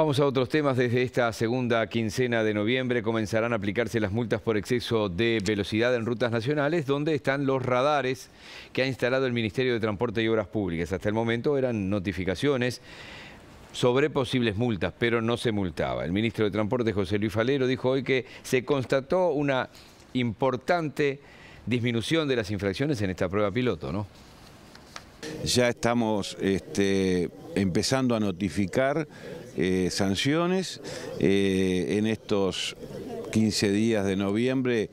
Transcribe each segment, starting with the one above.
Vamos a otros temas. Desde esta segunda quincena de noviembre comenzarán a aplicarse las multas por exceso de velocidad en rutas nacionales, donde están los radares que ha instalado el Ministerio de Transporte y Obras Públicas. Hasta el momento eran notificaciones sobre posibles multas, pero no se multaba. El ministro de Transporte, José Luis Falero, dijo hoy que se constató una importante disminución de las infracciones en esta prueba piloto, ¿no? Ya estamos este, empezando a notificar eh, sanciones. Eh, en estos 15 días de noviembre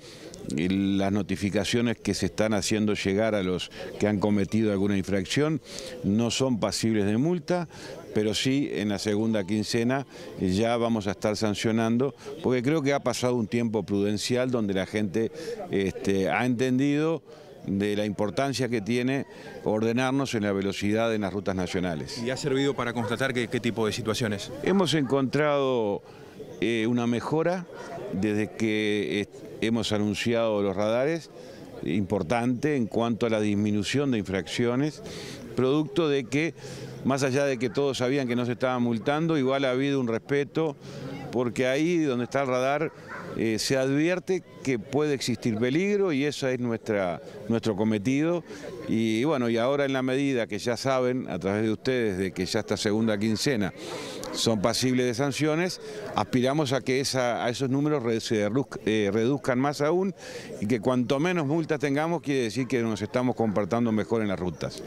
las notificaciones que se están haciendo llegar a los que han cometido alguna infracción no son pasibles de multa, pero sí en la segunda quincena ya vamos a estar sancionando, porque creo que ha pasado un tiempo prudencial donde la gente este, ha entendido de la importancia que tiene ordenarnos en la velocidad en las rutas nacionales. ¿Y ha servido para constatar qué, tipo de situaciones? Hemos encontrado eh, una mejora desde que hemos anunciado los radares, importante en cuanto a la disminución de infracciones, producto de que, más allá de que todos sabían que no se estaban multando, igual ha habido un respeto porque ahí donde está el radar eh, se advierte que puede existir peligro y eso es nuestro cometido. Y bueno, y ahora en la medida que ya saben a través de ustedes de que ya esta segunda quincena son pasibles de sanciones, aspiramos a que a esos números se eh, reduzcan más aún y que cuanto menos multas tengamos quiere decir que nos estamos comportando mejor en las rutas.